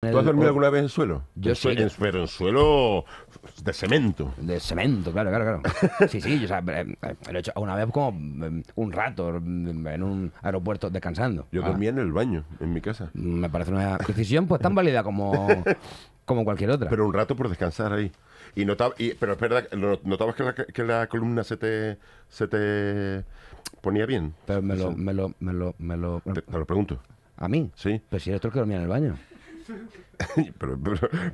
¿Tú has dormido alguna vez en suelo? Yo sí. pero en suelo de cemento. De cemento, claro, claro, claro. sí, sí, yo, o eh, eh, lo he hecho una vez como mm, un rato mm, en un aeropuerto descansando. Yo ah. dormía en el baño, en mi casa. Me parece una decisión pues tan válida como, como cualquier otra. Pero un rato por descansar ahí. Y notaba, pero es verdad, notabas que la, columna se te, se ponía bien. Pero me lo, me lo, me lo, Te, lo pregunto. ¿A mí? Sí. Pero si eres tú el que dormía en el baño. pero,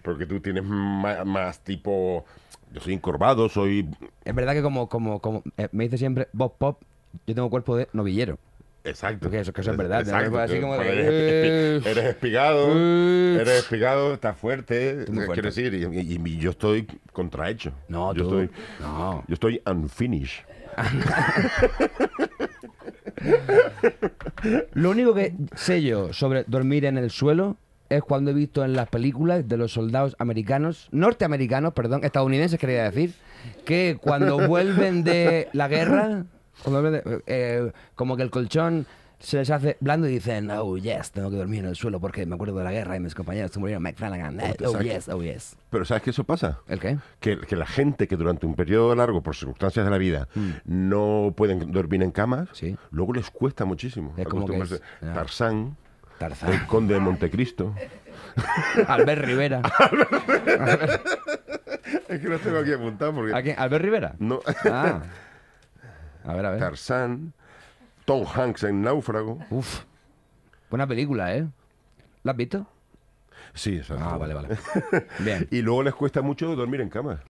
porque tú tienes más, tipo. Yo soy encorvado, soy. Es verdad que, como, como, como eh, me dice siempre Bob Pop, yo tengo cuerpo de novillero. Exacto. Porque eso, es verdad. Pues eh, eres, espigado, eh". eres espigado, estás fuerte. Quiero decir, y, yo estoy contrahecho. No, yo Estoy, no. Yo estoy unfinished. Lo único que sé yo sobre dormir en el suelo es cuando he visto en las películas de los soldados americanos, norteamericanos, perdón, estadounidenses quería decir, que cuando vuelven de la guerra, eh, como que el colchón se les hace blando y dicen, oh yes, tengo que dormir en el suelo porque me acuerdo de la guerra y mis compañeros se murieron, oh, eh, oh yes, oh yes. Pero ¿sabes qué eso pasa? ¿El qué? Que, la gente que durante un periodo largo, por circunstancias de la vida, mm. no pueden dormir en camas, luego les cuesta muchísimo. Es como que Tarzán, el conde de Montecristo. Albert Rivera. es que no tengo aquí apuntado porque... ¿A ¿Albert Rivera? No. Ah. A ver, a ver. Tarzán. Tom Hanks en Náufrago. Uf. Buena película, ¿eh? ¿La has visto? Sí, exacto. Ah, vale, vale. Bien. Y luego les cuesta mucho dormir en cama.